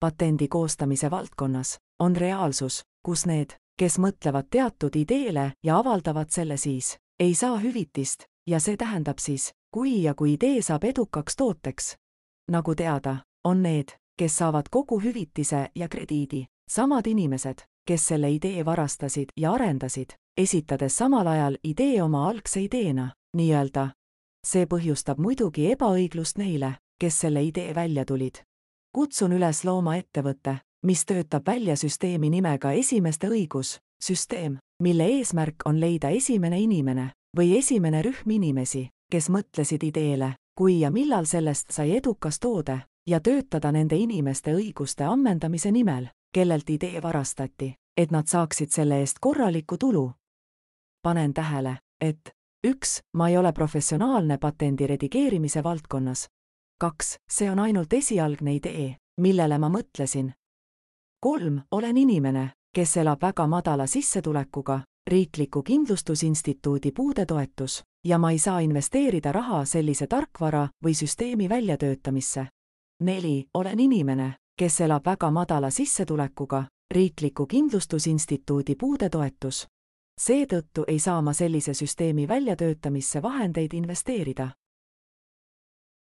patendi koostamise valdkonnas on reaalsus, kus need, kes mõtlevad teatud ideele ja avaldavad selle siis, ei saa hüvitist ja see tähendab siis, kui ja kui idee saab edukaks tooteks. nagu teada, on need, kes saavad kogu hüvitise ja krediidi, samad inimesed, kes selle idee varastasid ja arendasid, esitades samal ajal idee oma algse ideena, nii-öelda. see põhjustab muidugi ebaõiglust neile, kes selle idee välja tulid kutsun üles looma ettevõtte, mis töötab välja süsteemi nimega Esimeste õigus, süsteem, mille eesmärk on leida esimene inimene või esimene rühm inimesi, kes mõtlesid ideele, kui ja millal sellest sai edukas toode ja töötada nende inimeste õiguste ammendamise nimel, kellelt idee varastati, et nad saaksid selle eest korralikku tulu. panen tähele, et üks, ma ei ole professionaalne patendi redigeerimise valdkonnas, kaks, see on ainult esialgne idee, millele ma mõtlesin. kolm, olen inimene, kes elab väga madala sissetulekuga, riikliku kindlustusinstituudi puudetoetus ja ma ei saa investeerida raha sellise tarkvara või süsteemi väljatöötamisse. neli, olen inimene, kes elab väga madala sissetulekuga, riikliku kindlustusinstituudi puudetoetus. seetõttu ei saa ma sellise süsteemi väljatöötamisse vahendeid investeerida